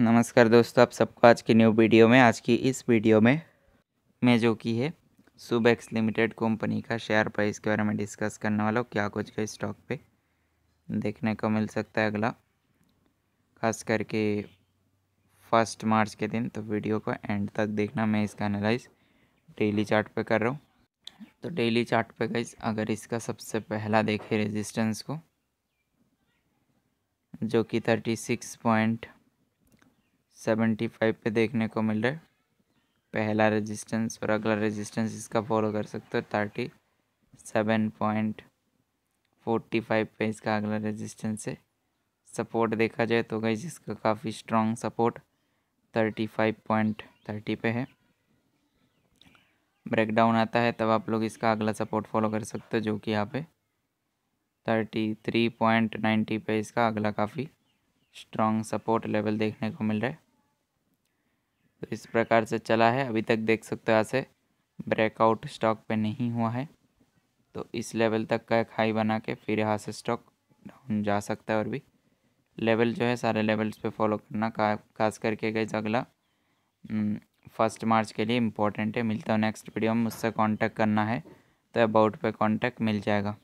नमस्कार दोस्तों आप सबको आज की न्यू वीडियो में आज की इस वीडियो में मैं जो की है सुबैक्स लिमिटेड कंपनी का शेयर प्राइस के बारे में डिस्कस करने वाला हूँ क्या कुछ का स्टॉक पे देखने को मिल सकता है अगला खास करके फर्स्ट मार्च के दिन तो वीडियो को एंड तक देखना मैं इसका एनालाइज डेली चार्ट पे कर रहा हूँ तो डेली चार्ट पे गई अगर इसका सबसे पहला देखें रेजिस्टेंस को जो कि thirty six point seventy five पर देखने को मिल रहा है पहला रेजिस्टेंस और अगला रेजिस्टेंस इसका फॉलो कर सकते हो thirty seven point forty five पर इसका अगला रेजिस्टेंस है सपोर्ट देखा जाए तो गई इसका काफ़ी strong support thirty five point thirty पे है ब्रेकडाउन आता है तब आप लोग इसका अगला सपोर्ट फॉलो कर सकते हो जो कि यहाँ पे थर्टी थ्री पॉइंट नाइन्टी पे इसका अगला काफ़ी स्ट्रॉन्ग सपोर्ट लेवल देखने को मिल रहा है तो इस प्रकार से चला है अभी तक देख सकते हो यहाँ से ब्रेकआउट स्टॉक पे नहीं हुआ है तो इस लेवल तक का एक हाई बना के फिर यहाँ से स्टॉक डाउन जा सकता है और भी लेवल जो है सारे लेवल्स पे फॉलो करना का, खास करके गई अगला फर्स्ट हम्म, मार्च के लिए इम्पोर्टेंट है मिलता हूँ नेक्स्ट वीडियो में मुझसे कॉन्टैक्ट करना है तो अबाउट पे कॉन्टैक्ट मिल जाएगा